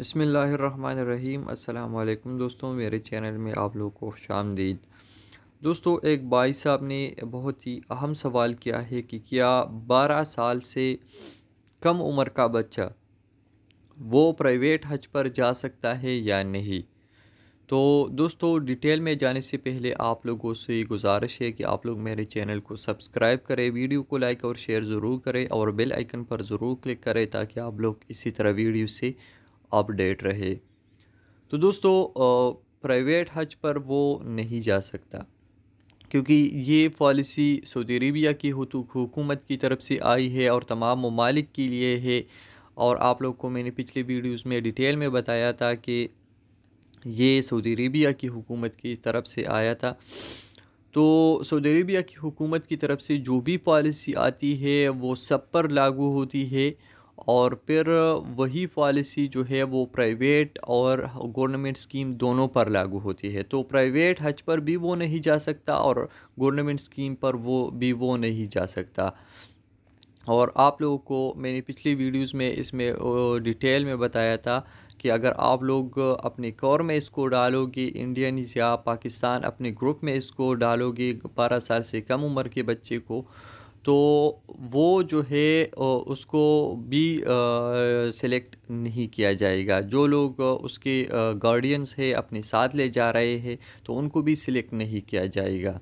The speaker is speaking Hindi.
बसमीम् अल्लाम दोस्तों मेरे चैनल में आप लोगों को खुश आमदीद दोस्तों एक भाई साहब ने बहुत ही अहम सवाल किया है कि क्या 12 साल से कम उम्र का बच्चा वो प्राइवेट हज पर जा सकता है या नहीं तो दोस्तों डिटेल में जाने से पहले आप लोगों से ये गुजारिश है कि आप लोग मेरे चैनल को सब्सक्राइब करें वीडियो को लाइक और शेयर ज़रूर करें और बेल आइकन पर ज़रूर क्लिक करें ताकि आप लोग इसी तरह वीडियो से अपडेट रहे तो दोस्तों प्राइवेट हज पर वो नहीं जा सकता क्योंकि ये पॉलिसी सऊदी अरबिया की तो हुकूमत की तरफ से आई है और तमाम ममालिक के लिए है और आप लोग को मैंने पिछले वीडियोस में डिटेल में बताया था कि ये सऊदी अरबिया की हुकूमत की तरफ से आया था तो सऊदी अरबिया की हुकूमत की तरफ से जो भी पॉलिसी आती है वो सब पर लागू होती है और फिर वही पॉलिसी जो है वो प्राइवेट और गवर्नमेंट स्कीम दोनों पर लागू होती है तो प्राइवेट हज पर भी वो नहीं जा सकता और गवर्नमेंट स्कीम पर वो भी वो नहीं जा सकता और आप लोगों को मैंने पिछली वीडियोस में इसमें डिटेल में बताया था कि अगर आप लोग अपने कौर में इसको डालोगे इंडियन या पाकिस्तान अपने ग्रुप में इसको डालोगे बारह साल से कम उम्र के बच्चे को तो वो जो है उसको भी सेलेक्ट नहीं किया जाएगा जो लोग उसके गार्डियंस है अपने साथ ले जा रहे हैं तो उनको भी सिलेक्ट नहीं किया जाएगा